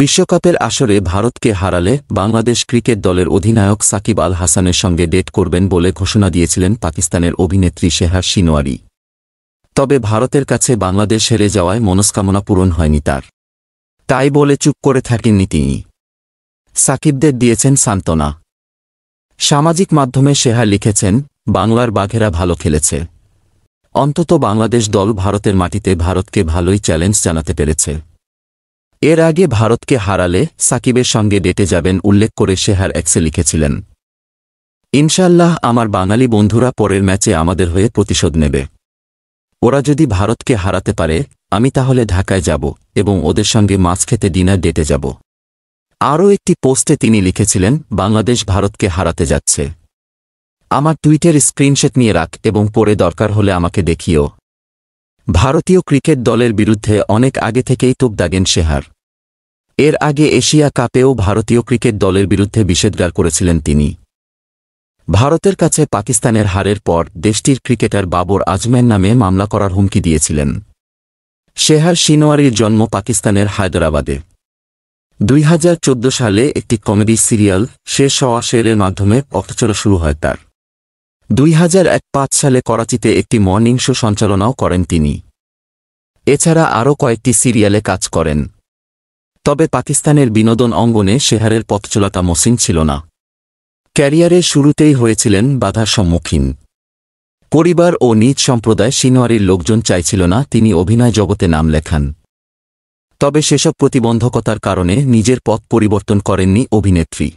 বিশ্বকাপের আসরে ভারতকে হারালে বাংলাদেশ ক্রিকেট দলের অধিনায়ক সাকিব আল হাসানের সঙ্গে ডেট করবেন বলে ঘোষণা দিয়েছিলেন পাকিস্তানের অভিনেত্রী শেহা সিনোয়ারি তবে ভারতের কাছে বাংলাদেশ হেরে যাওয়ায় মনস্কামনা পূরণ হয়নি তার তাই বলে চুপ করে থাকেননি তিনি সাকিবদের দিয়েছেন সান্ত্বনা সামাজিক মাধ্যমে শেহা লিখেছেন বাংলার বাঘেরা ভালো খেলেছে অন্তত বাংলাদেশ দল ভারতের মাটিতে ভারতকে ভালোই চ্যালেঞ্জ জানাতে পেরেছে এর আগে ভারতকে হারালে সাকিবের সঙ্গে ডেটে যাবেন উল্লেখ করে শেহার এক্সে লিখেছিলেন ইনশাল্লাহ আমার বাঙালি বন্ধুরা পরের ম্যাচে আমাদের হয়ে প্রতিশোধ নেবে ওরা যদি ভারতকে হারাতে পারে আমি তাহলে ঢাকায় যাব এবং ওদের সঙ্গে মাছ খেতে ডিনার ডেটে যাব আরও একটি পোস্টে তিনি লিখেছিলেন বাংলাদেশ ভারতকে হারাতে যাচ্ছে আমার টুইটের স্ক্রিনশেট নিয়ে রাখ এবং পরে দরকার হলে আমাকে দেখিও ভারতীয় ক্রিকেট দলের বিরুদ্ধে অনেক আগে থেকেই তোপ দাগেন শেহার এর আগে এশিয়া কাপেও ভারতীয় ক্রিকেট দলের বিরুদ্ধে বিষেধগার করেছিলেন তিনি ভারতের কাছে পাকিস্তানের হারের পর দেশটির ক্রিকেটার বাবর আজমের নামে মামলা করার হুমকি দিয়েছিলেন শেহার সিনোয়ারির জন্ম পাকিস্তানের হায়দরাবাদে দুই সালে একটি কমেডি সিরিয়াল শেষ হওয়া শেরের মাধ্যমে অর্থচলা শুরু হয় তার দুই সালে করাচিতে একটি মর্নিং শো সঞ্চালনাও করেন তিনি এছাড়া আরও কয়েকটি সিরিয়ালে কাজ করেন তবে পাকিস্তানের বিনোদন অঙ্গনে সেহারের পথচলতা মসিন ছিল না ক্যারিয়ারের শুরুতেই হয়েছিলেন বাধার সম্মুখীন পরিবার ও নিজ সম্প্রদায় সিনোয়ারির লোকজন চাইছিল না তিনি অভিনয় জগতে নাম লেখান তবে সেসব প্রতিবন্ধকতার কারণে নিজের পথ পরিবর্তন করেননি অভিনেত্রী